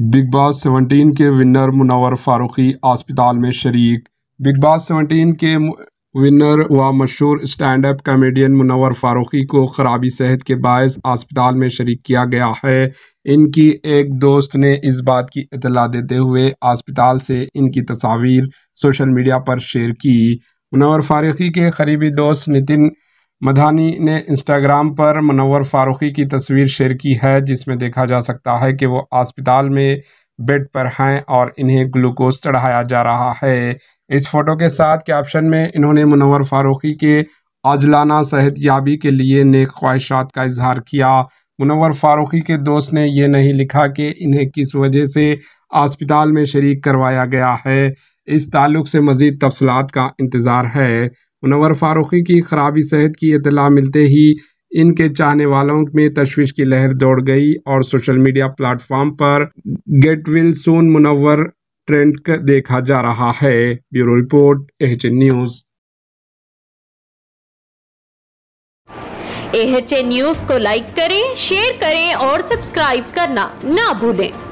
big Boss seventeen के winner Munawar Faruqui अस्पताल में शरीक बिग बॉस सेवनटीन के विनर व मशहूर stand up comedian Munawar Faruqui को खराबी सेहत के बायस अस्पताल में शरीक किया गया है इनकी एक दोस्त ने इस बात की इतला देते हुए अस्पताल से इनकी तस्वीर सोशल मीडिया पर शेयर की मुनवर फारूकी के करीबी दोस्त नितिन मधानी ने इंस्टाग्राम पर मनवर फारूकी की तस्वीर शेयर की है जिसमें देखा जा सकता है कि वो अस्पताल में बेड पर हैं और इन्हें ग्लूकोज चढ़ाया जा रहा है इस फोटो के साथ कैप्शन में इन्होंने मनवर फारूकी के आजलाना सेहत याबी के लिए नेक ख्वाहिशात का इजहार किया मुनवर फारूकी के दोस्त ने यह नहीं लिखा कि इन्हें किस वजह से अस्पताल में शरीक करवाया गया है इस ताल्लुक़ से मज़ीद तफसलत का इंतज़ार है मुनवर फारूकी की खराबी सेहत की इतला मिलते ही इनके चाहने वालों में तशवीश की लहर दौड़ गई और सोशल मीडिया प्लेटफॉर्म पर get well soon Munawar trend देखा जा रहा है bureau report H news H news को लाइक करें शेयर करें और सब्सक्राइब करना ना भूलें